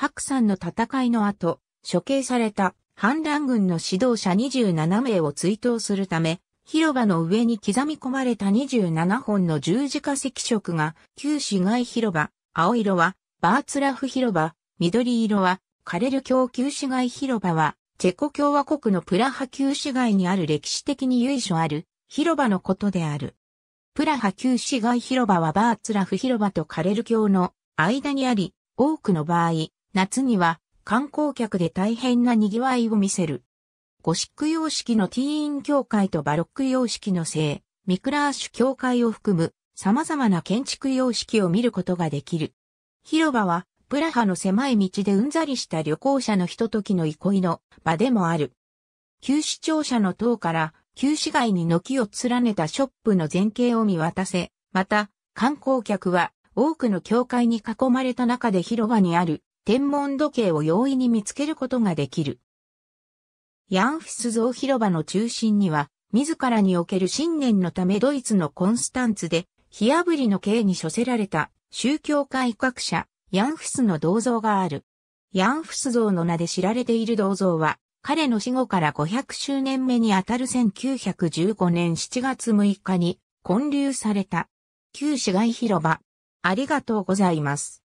白山の戦いの後、処刑された反乱軍の指導者27名を追悼するため、広場の上に刻み込まれた27本の十字架赤色が、旧市街広場、青色は、バーツラフ広場、緑色は、カレル教旧市街広場は、チェコ共和国のプラハ旧市街にある歴史的に由緒ある広場のことである。プラハ旧市街広場はバーツラフ広場とカレル教の間にあり、多くの場合、夏には観光客で大変な賑わいを見せる。ゴシック様式のティーン教会とバロック様式の聖、ミクラーシュ教会を含む様々な建築様式を見ることができる。広場はプラハの狭い道でうんざりした旅行者のひとときの憩いの場でもある。旧市庁舎の塔から旧市街に軒を連ねたショップの前景を見渡せ、また観光客は多くの教会に囲まれた中で広場にある天文時計を容易に見つけることができる。ヤンフィス像広場の中心には、自らにおける信念のためドイツのコンスタンツで、火ぶりの刑に処せられた宗教改革者、ヤンフィスの銅像がある。ヤンフス像の名で知られている銅像は、彼の死後から500周年目にあたる1915年7月6日に建立された、旧市街広場。ありがとうございます。